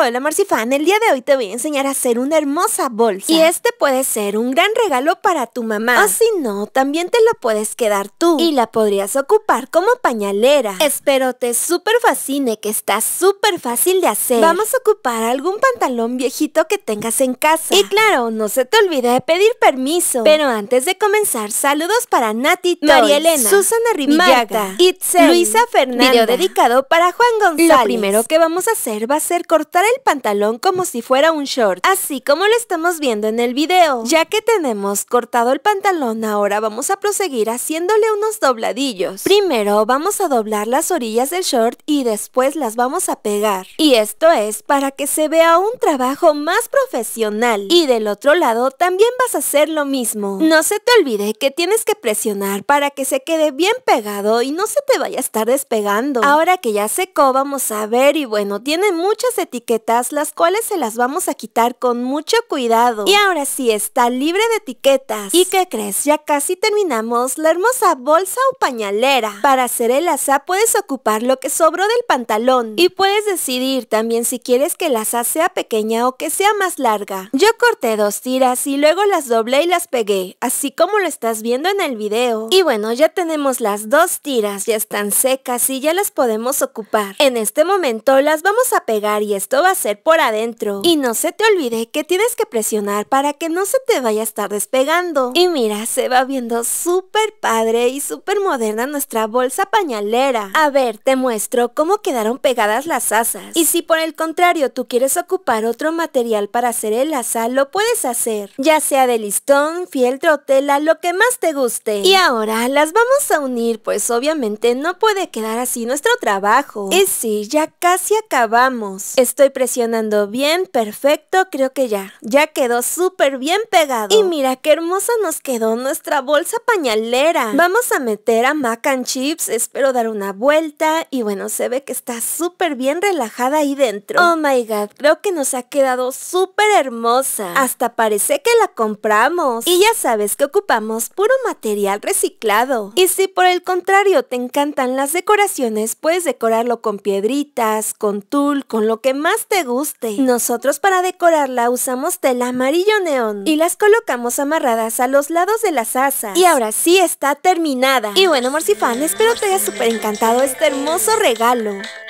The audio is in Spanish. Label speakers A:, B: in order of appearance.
A: Hola Marcifan, el día de hoy te voy a enseñar a hacer una hermosa bolsa. Y este puede ser un gran regalo para tu mamá. O si no, también te lo puedes quedar tú. Y la podrías ocupar como pañalera. Espero te súper fascine, que está súper fácil de hacer. Vamos a ocupar algún pantalón viejito que tengas en casa. Y claro, no se te olvide de pedir permiso. Pero antes de comenzar, saludos para Nati María Elena, Susana Rivillaga, Itzel, Luisa Fernández. Video dedicado para Juan González. Lo primero que vamos a hacer va a ser cortar el pantalón como si fuera un short, así como lo estamos viendo en el video. Ya que tenemos cortado el pantalón, ahora vamos a proseguir haciéndole unos dobladillos. Primero vamos a doblar las orillas del short y después las vamos a pegar. Y esto es para que se vea un trabajo más profesional. Y del otro lado también vas a hacer lo mismo. No se te olvide que tienes que presionar para que se quede bien pegado y no se te vaya a estar despegando. Ahora que ya secó vamos a ver y bueno, tiene muchas etiquetas las cuales se las vamos a quitar con mucho cuidado. Y ahora sí está libre de etiquetas. ¿Y qué crees? Ya casi terminamos la hermosa bolsa o pañalera. Para hacer el asa puedes ocupar lo que sobró del pantalón. Y puedes decidir también si quieres que el asa sea pequeña o que sea más larga. Yo corté dos tiras y luego las doblé y las pegué, así como lo estás viendo en el video. Y bueno, ya tenemos las dos tiras, ya están secas y ya las podemos ocupar. En este momento las vamos a pegar y esto va hacer a por adentro. Y no se te olvide que tienes que presionar para que no se te vaya a estar despegando. Y mira, se va viendo súper padre y súper moderna nuestra bolsa pañalera. A ver, te muestro cómo quedaron pegadas las asas. Y si por el contrario tú quieres ocupar otro material para hacer el asa, lo puedes hacer. Ya sea de listón, fieltro tela, lo que más te guste. Y ahora las vamos a unir, pues obviamente no puede quedar así nuestro trabajo. Y si ya casi acabamos. Estoy presionando bien, perfecto, creo que ya. Ya quedó súper bien pegado. Y mira qué hermosa nos quedó nuestra bolsa pañalera. Vamos a meter a mac and chips, espero dar una vuelta. Y bueno, se ve que está súper bien relajada ahí dentro. Oh my god, creo que nos ha quedado súper hermosa. Hasta parece que la compramos. Y ya sabes que ocupamos puro material reciclado. Y si por el contrario te encantan las decoraciones, puedes decorarlo con piedritas, con tul, con lo que más te guste. Nosotros para decorarla usamos tela amarillo neón y las colocamos amarradas a los lados de la asas. Y ahora sí está terminada. Y bueno, Morcifan, espero te haya súper encantado este hermoso regalo.